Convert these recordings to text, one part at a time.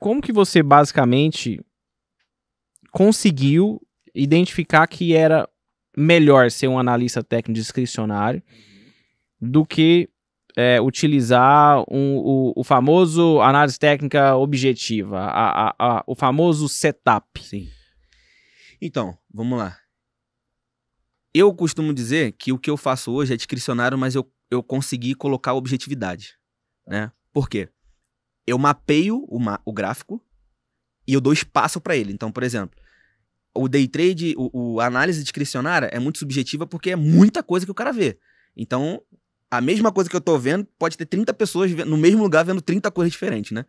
como que você basicamente conseguiu identificar que era melhor ser um analista técnico discricionário do que é, utilizar um, o, o, famoso análise técnica objetiva, a, a, a, o famoso setup? Sim. Então, vamos lá. Eu costumo dizer que o que eu faço hoje é discricionário, mas eu, eu consegui colocar objetividade. Né? Por quê? eu mapeio o, ma o gráfico e eu dou espaço para ele. Então, por exemplo, o day trade, o, o, análise discricionária é muito subjetiva porque é muita coisa que o cara vê. Então, a mesma coisa que eu tô vendo, pode ter 30 pessoas no mesmo lugar vendo 30 coisas diferentes, né?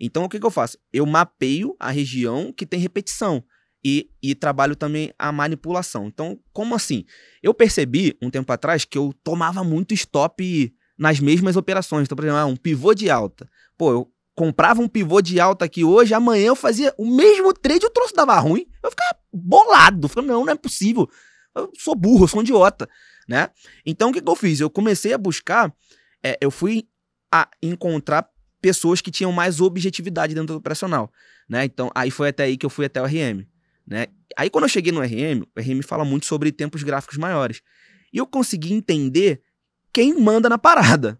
Então, o que, que eu faço? Eu mapeio a região que tem repetição e, e trabalho também a manipulação. Então, como assim? Eu percebi, um tempo atrás, que eu tomava muito stop nas mesmas operações. Então, por exemplo, ah, um pivô de alta. Pô, eu comprava um pivô de alta aqui hoje, amanhã eu fazia o mesmo trade e o troço dava ruim. Eu ficava bolado. Falei, não, não é possível. Eu sou burro, eu sou um idiota, né? Então, o que, que eu fiz? Eu comecei a buscar, é, eu fui a encontrar pessoas que tinham mais objetividade dentro do operacional, né? Então, aí foi até aí que eu fui até o RM, né? Aí, quando eu cheguei no RM, o RM fala muito sobre tempos gráficos maiores. E eu consegui entender quem manda na parada,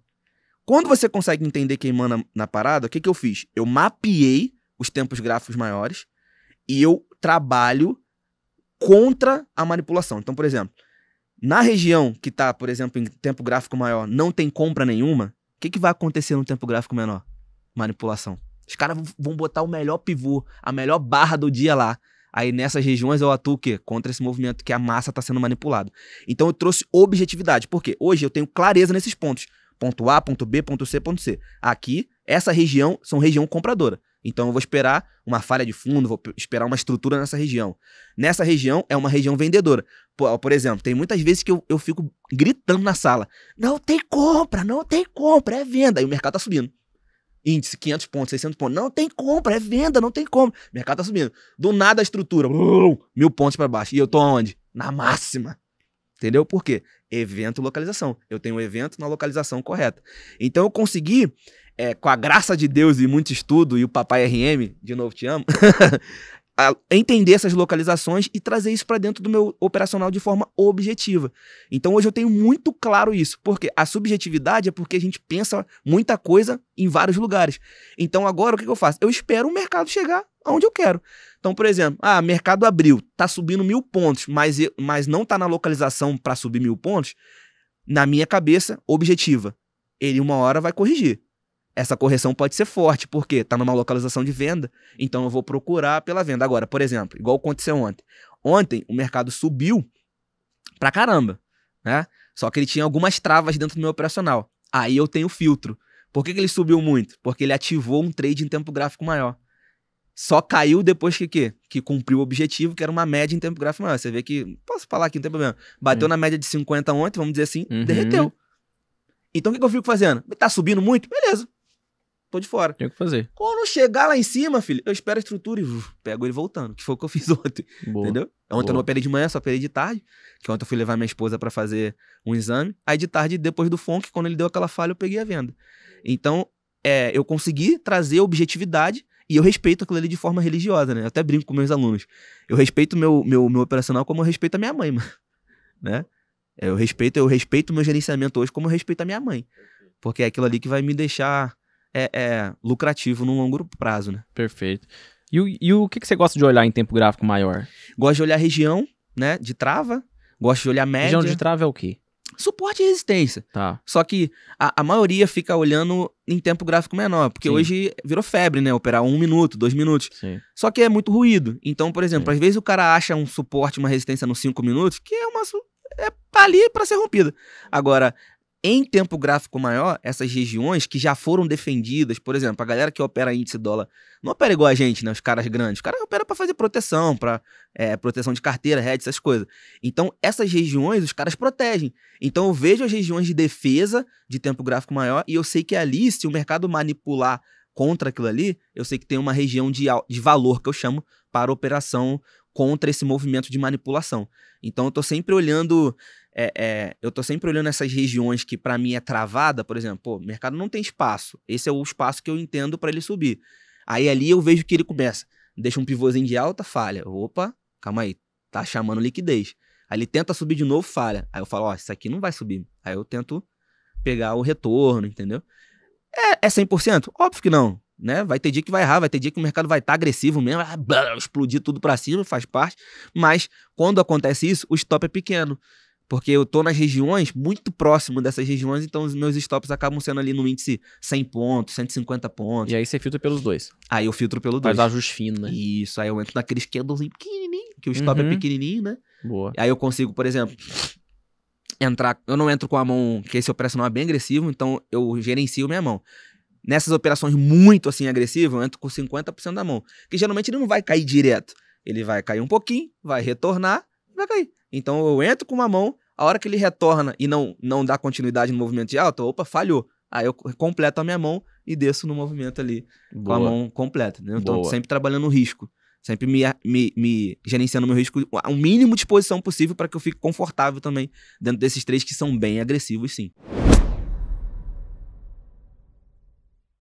quando você consegue entender quem manda na parada, o que, que eu fiz? Eu mapeei os tempos gráficos maiores e eu trabalho contra a manipulação. Então, por exemplo, na região que está, por exemplo, em tempo gráfico maior, não tem compra nenhuma, o que, que vai acontecer no tempo gráfico menor? Manipulação. Os caras vão botar o melhor pivô, a melhor barra do dia lá. Aí nessas regiões eu atuo o quê? Contra esse movimento que a massa está sendo manipulada. Então eu trouxe objetividade, porque hoje eu tenho clareza nesses pontos. Ponto A, ponto B, ponto C, ponto C. Aqui, essa região são região compradora. Então eu vou esperar uma falha de fundo, vou esperar uma estrutura nessa região. Nessa região é uma região vendedora. Por, por exemplo, tem muitas vezes que eu, eu fico gritando na sala: não tem compra, não tem compra, é venda. E o mercado tá subindo. Índice 500 pontos, 600 pontos. Não tem compra, é venda, não tem compra. O mercado tá subindo. Do nada a estrutura, mil pontos para baixo. E eu tô onde? Na máxima. Entendeu? Por quê? Evento localização. Eu tenho um evento na localização correta. Então eu consegui, é, com a graça de Deus e muito estudo, e o papai RM, de novo te amo, entender essas localizações e trazer isso para dentro do meu operacional de forma objetiva. Então hoje eu tenho muito claro isso, porque a subjetividade é porque a gente pensa muita coisa em vários lugares. Então agora o que, que eu faço? Eu espero o mercado chegar aonde eu quero. Então, por exemplo, ah, mercado abriu, tá subindo mil pontos, mas, mas não tá na localização para subir mil pontos, na minha cabeça, objetiva. Ele uma hora vai corrigir. Essa correção pode ser forte, porque tá numa localização de venda, então eu vou procurar pela venda. Agora, por exemplo, igual aconteceu ontem. Ontem o mercado subiu pra caramba, né? Só que ele tinha algumas travas dentro do meu operacional. Aí eu tenho filtro. Por que, que ele subiu muito? Porque ele ativou um trade em tempo gráfico maior. Só caiu depois que quê? Que cumpriu o objetivo, que era uma média em tempo gráfico maior. Você vê que, posso falar aqui, não tem problema. Bateu uhum. na média de 50 ontem, vamos dizer assim, uhum. derreteu. Então o que, que, eu fico fazendo? Tá subindo muito? Beleza. Tô de fora. Tem que fazer. Quando chegar lá em cima, filho, eu espero a estrutura e uf, uh, pego ele voltando, que foi o que eu fiz ontem. Boa. Entendeu? Ontem Boa. eu não operei de manhã, só operei de tarde. Que ontem eu fui levar minha esposa para fazer um exame. Aí de tarde, depois do FONC, quando ele deu aquela falha, eu peguei a venda. Então, é, eu consegui trazer objetividade e eu respeito aquilo ali de forma religiosa, né? Eu até brinco com meus alunos. Eu respeito meu, meu, meu operacional como eu respeito a minha mãe, mano. Né? É, eu respeito, eu respeito meu gerenciamento hoje como eu respeito a minha mãe. Porque é aquilo ali que vai me deixar é, é lucrativo no longo prazo, né? Perfeito. E, o, e o que, que você gosta de olhar em tempo gráfico maior? Gosto de olhar região, né? De trava. Gosto de olhar média. Região de trava é o quê? suporte e resistência. Tá. Só que a, a, maioria fica olhando em tempo gráfico menor, porque Sim. hoje virou febre, né? Operar um minuto, dois minutos. Sim. Só que é muito ruído. Então, por exemplo, Sim. às vezes o cara acha um suporte, uma resistência nos cinco minutos, que é uma. É ali para ser rompida. Agora, em tempo gráfico maior, essas regiões que já foram defendidas, por exemplo, a galera que opera índice dólar, não opera igual a gente, né? Os caras grandes. Os caras operam para fazer proteção, para é, proteção de carteira, hedge, essas coisas. Então, essas regiões, os caras protegem. Então, eu vejo as regiões de defesa de tempo gráfico maior e eu sei que ali, se o mercado manipular contra aquilo ali, eu sei que tem uma região de, de valor que eu chamo para operação contra esse movimento de manipulação. Então, eu estou sempre olhando é, é, eu tô sempre olhando essas regiões que para mim é travada, por exemplo, pô, mercado não tem espaço. Esse é o espaço que eu entendo para ele subir. Aí ali eu vejo que ele começa, deixa um pivôzinho de alta, falha. Opa, calma aí, tá chamando liquidez. Aí ele tenta subir de novo, falha. Aí eu falo, ó, isso aqui não vai subir. Aí eu tento pegar o retorno, entendeu? É, é 100%? Óbvio que não, né? Vai ter dia que vai errar, vai ter dia que o mercado vai estar tá agressivo mesmo, ah, blá, explodir tudo para cima, faz parte. Mas quando acontece isso, o stop é pequeno. Porque eu tô nas regiões, muito próximo dessas regiões, então os meus stops acabam sendo ali no índice 100 pontos, 150 pontos. E aí você filtra pelos dois. Aí eu filtro pelo dois. Faz ajuste fino, né? Isso, aí eu entro naquele candlezinho pequenininho, que o stop é uhum. é pequenininho, né? Boa. Aí eu consigo, por exemplo, entrar... Eu não entro com a mão, que esse operacional é bem agressivo, então eu gerencio minha mão. Nessas operações muito, assim, agressivas, eu entro com 50% da mão. Que geralmente ele não vai cair direto. Ele vai cair um pouquinho, vai retornar vai cair. Então eu entro com uma mão, a hora que ele retorna e não, não dá continuidade no movimento de alta, opa, falhou. Aí eu completo a minha mão e desço no movimento ali Boa. com a mão completa. Né? Então, sempre trabalhando o risco. Sempre me, me, me gerenciando meu risco o mínimo de exposição possível para que eu fique confortável também dentro desses três que são bem agressivos, sim.